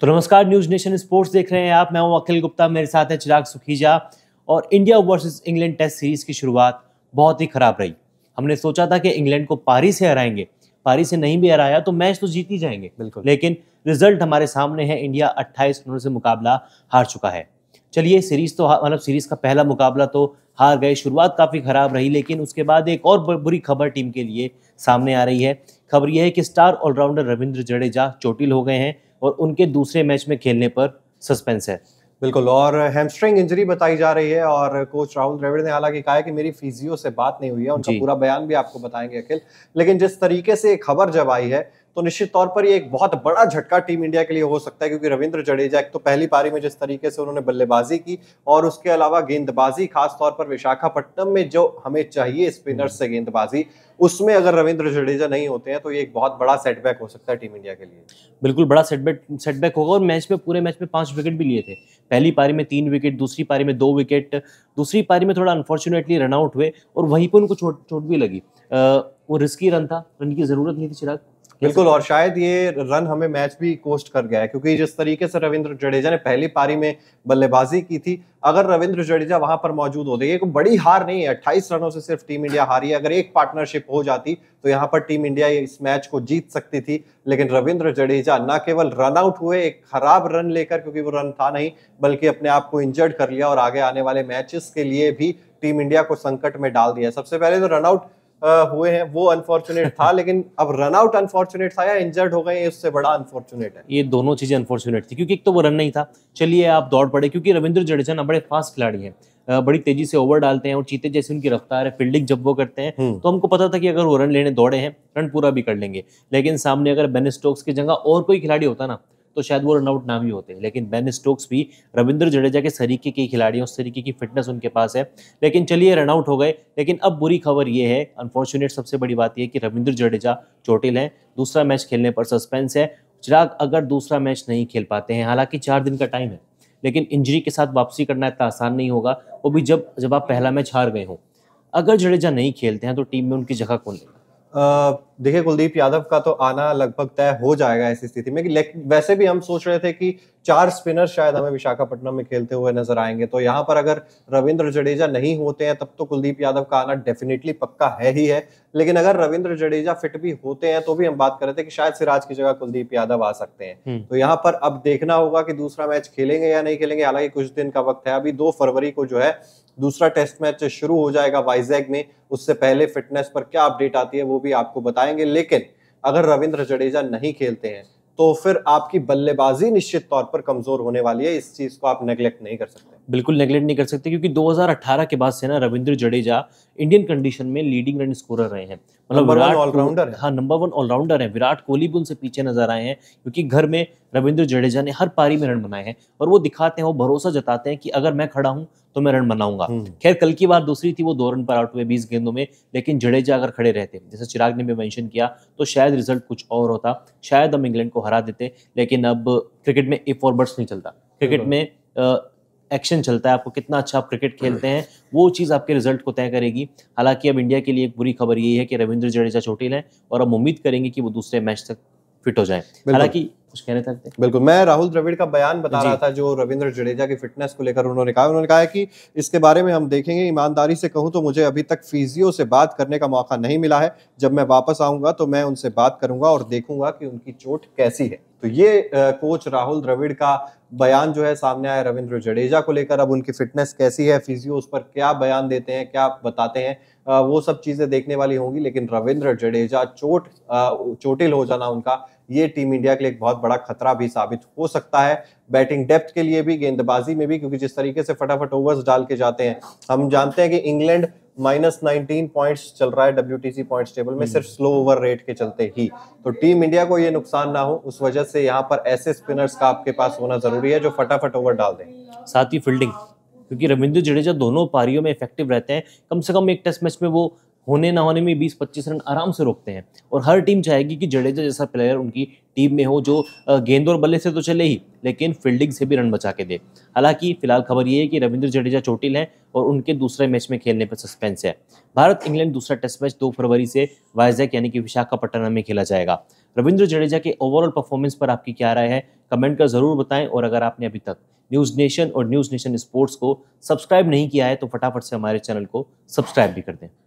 तो नमस्कार news nation sports देख रहे हैं आप मैं हूं अखिल गुप्ता मेरे साथ है चिराग सुखीजा और India versus England test series की शुरुआत बहुत ही खराब रही हमने सोचा था कि इंग्लैंड को पारी से हराएंगे पारी से नहीं भी हराया तो मैच तो जीत ही जाएंगे बिल्कुल लेकिन रिजल्ट हमारे सामने है इंडिया 28 रनों से मुकाबला हार चुका है चलिए सीरीज तो मतलब सीरीज का पहला मुकाबला तो हार गए शुरुआत काफ़ी ख़राब रही लेकिन उसके बाद एक और बुरी खबर टीम के लिए सामने आ रही है खबर यह है कि स्टार ऑलराउंडर रविंद्र जडेजा चोटिल हो गए हैं और उनके दूसरे मैच में खेलने पर सस्पेंस है बिल्कुल और हैमस्ट्रिंग इंजरी बताई जा रही है और कोच राहुल द्रविड़ ने हालांकि कहा है कि मेरी फिजियो से बात नहीं हुई है उनका पूरा बयान भी आपको बताएंगे अखिल लेकिन जिस तरीके से खबर जब आई है तो निश्चित तौर पर ये एक बहुत बड़ा झटका टीम इंडिया के लिए हो सकता है क्योंकि रविंद्र जडेजा एक तो पहली पारी में जिस तरीके से उन्होंने बल्लेबाजी की और उसके अलावा गेंदबाजी खासतौर पर विशाखापट्टनम में जो हमें चाहिए स्पिनर्स से गेंदबाजी उसमें अगर रविंद्र जडेजा नहीं होते हैं तो ये एक बहुत बड़ा सेटबैक हो सकता है टीम इंडिया के लिए बिल्कुल बड़ा सेटबैक सेटबैक होगा और मैच में पूरे मैच में पांच विकेट भी लिए थे पहली पारी में तीन विकेट दूसरी पारी में दो विकेट दूसरी पारी में थोड़ा अनफॉर्चुनेटली रनआउट हुए और वहीं पर उनको चोट चोट भी लगी आ, वो रिस्की रन था रन की ज़रूरत नहीं थी चिराग बिल्कुल और शायद ये रन हमें मैच भी कोस्ट कर गया है क्योंकि जिस तरीके से रविंद्र जडेजा ने पहली पारी में बल्लेबाजी की थी अगर रविंद्र जडेजा वहां पर मौजूद होते ये बड़ी हार नहीं है अट्ठाईस रनों से सिर्फ टीम इंडिया हारी है अगर एक पार्टनरशिप हो जाती तो यहाँ पर टीम इंडिया इस मैच को जीत सकती थी लेकिन रविंद्र जडेजा न केवल रन आउट हुए एक खराब रन लेकर क्योंकि वो रन था नहीं बल्कि अपने आप को इंजर्ड कर लिया और आगे आने वाले मैचेस के लिए भी टीम इंडिया को संकट में डाल दिया सबसे पहले तो रनआउट हुए हैं वो अनफॉर्चुनेट था लेकिन अब रन आउट अनफॉर्चुनेट था या इंजर्ड हो गए उससे बड़ा अनफॉर्चुनेट है ये दोनों चीजें अनफॉर्चुनेट थी क्योंकि एक तो वो रन नहीं था चलिए आप दौड़ पड़े क्योंकि रविंद्र जडेजा ना बड़े फास्ट खिलाड़ी हैं बड़ी तेजी से ओवर डालते हैं और चीते जैसे उनकी रफ्तार है फील्डिंग जब वो करते हैं हम्म। तो हमको पता था कि अगर वो रन लेने दौड़े हैं रन पूरा भी कर लेंगे लेकिन सामने अगर बेन स्टोक्स की जगह और कोई खिलाड़ी होता ना तो शायद वो रनआउट ना भी होते लेकिन बेन स्टोक्स भी रविंद्र जडेजा के सरीके के खिलाड़ी उस तरीके की फिटनेस उनके पास है लेकिन चलिए रनआउट हो गए लेकिन अब बुरी खबर ये है अनफॉर्चुनेट सबसे बड़ी बात यह कि रविंद्र जडेजा चोटिल हैं दूसरा मैच खेलने पर सस्पेंस है चिराग अगर दूसरा मैच नहीं खेल पाते हैं हालांकि चार दिन का टाइम है लेकिन इंजरी के साथ वापसी करना इतना आसान नहीं होगा वो भी जब जब आप पहला मैच हार गए हों अगर जडेजा नहीं खेलते हैं तो टीम में उनकी जगह कौन लेगा देखिए कुलदीप यादव का तो आना लगभग तय हो जाएगा ऐसी स्थिति में कि वैसे भी हम सोच रहे थे कि चार स्पिनर शायद हमें विशाखापट्टनम में खेलते हुए नजर आएंगे तो यहाँ पर अगर रविंद्र जडेजा नहीं होते हैं तब तो कुलदीप यादव का आना डेफिनेटली पक्का है ही है लेकिन अगर रविंद्र जडेजा फिट भी होते हैं तो भी हम बात कर रहे थे कि शायद सिराज की जगह कुलदीप यादव आ सकते हैं हम्म। तो यहाँ पर अब देखना होगा कि दूसरा मैच खेलेंगे या नहीं खेलेंगे हालांकि कुछ दिन का वक्त है अभी दो फरवरी को जो है दूसरा टेस्ट मैच शुरू हो जाएगा वाइजैग में उससे पहले फिटनेस पर क्या अपडेट आती है वो भी आपको बताया लाएंगे लेकिन अगर रविंद्र जडेजा नहीं खेलते हैं तो फिर आपकी बल्लेबाजी निश्चित तौर पर कमजोर होने वाली है इस चीज को आप नेग्लेक्ट नहीं कर सकते बिल्कुल नेगलेक्ट नहीं कर सकते क्योंकि 2018 के बाद से ना रविंद्र जडेजा इंडियन कंडीशन में लीडिंग रन स्कोरर रहे हैं मतलब विराट ऑलराउंडर हाँ नंबर वन ऑलराउंडर है विराट कोहली भी उनसे पीछे नजर आए हैं क्योंकि घर में रविंद्र जडेजा ने हर पारी में रन बनाए हैं और वो दिखाते हैं वो भरोसा जताते हैं कि अगर मैं खड़ा हूँ तो मैं रन बनाऊंगा हम्म। खैर कल की बार दूसरी थी वो दो रन पर आउट हुए बीस गेंदों में लेकिन जडेजा अगर खड़े रहते जैसे चिराग ने भी मैंशन किया तो शायद रिजल्ट कुछ और होता शायद हम इंग्लैंड को हरा देते लेकिन अब क्रिकेट में इफ और बट्स नहीं चलता क्रिकेट में एक्शन चलता है आपको कितना अच्छा आप क्रिकेट खेलते हैं वो चीज़ आपके रिजल्ट को तय करेगी हालांकि अब इंडिया के लिए एक बुरी खबर यही है कि रविंद्र जडेजा चोटिल है और हम उम्मीद करेंगे कि वो दूसरे मैच तक फिट हो जाए हालांकि कुछ कहना चाहते हैं बिल्कुल मैं राहुल द्रविड़ का बयान बता रहा था जो रविंद्र जडेजा की फिटनेस को लेकर उन्होंने कहा उन्होंने कहा कि इसके बारे में हम देखेंगे ईमानदारी से कहूँ तो मुझे अभी तक फिजियो से बात करने का मौका नहीं मिला है जब मैं वापस आऊंगा तो मैं उनसे बात करूंगा और देखूंगा कि उनकी चोट कैसी है तो ये कोच राहुल द्रविड़ का बयान जो है सामने आया रविंद्र जडेजा को लेकर अब उनकी फिटनेस कैसी है फिजियो उस पर क्या बयान देते हैं क्या बताते हैं वो सब चीजें देखने वाली होंगी लेकिन रविंद्र जडेजा चोट चोटिल हो जाना उनका ये टीम इंडिया के लिए एक बहुत बड़ा खतरा भी साबित हो सकता है बैटिंग डेप्थ के लिए भी गेंदबाजी में भी क्योंकि जिस तरीके से फटाफट ओवर्स डाल के जाते हैं हम जानते हैं कि इंग्लैंड माइनस नाइनटीन पॉइंट्स चल रहा है डब्ल्यू पॉइंट्स टेबल में हम्म। सिर्फ स्लो ओवर रेट के चलते ही तो टीम इंडिया को ये नुकसान ना हो उस वजह से यहाँ पर ऐसे स्पिनर्स का आपके पास होना जरूरी है जो फटाफट ओवर डाल दें साथ ही फील्डिंग क्योंकि रविंद्र जडेजा दोनों पारियों में इफेक्टिव रहते हैं कम से कम एक टेस्ट मैच में वो होने ना होने में 20-25 रन आराम से रोकते हैं और हर टीम चाहेगी कि जडेजा जैसा प्लेयर उनकी टीम में हो जो गेंद और बल्ले से तो चले ही लेकिन फील्डिंग से भी रन बचा के दे हालांकि फिलहाल खबर ये है कि रविंद्र जडेजा चोटिल हैं और उनके दूसरे मैच में खेलने पर सस्पेंस है भारत इंग्लैंड दूसरा टेस्ट मैच दो फरवरी से वायजैक यानी कि विशाखापट्टनम में खेला जाएगा रविंद्र जडेजा के ओवरऑल परफॉर्मेंस पर आपकी क्या राय है कमेंट कर ज़रूर बताएं और अगर आपने अभी तक न्यूज़ नेशन और न्यूज़ नेशन स्पोर्ट्स को सब्सक्राइब नहीं किया है तो फटाफट से हमारे चैनल को सब्सक्राइब भी कर दें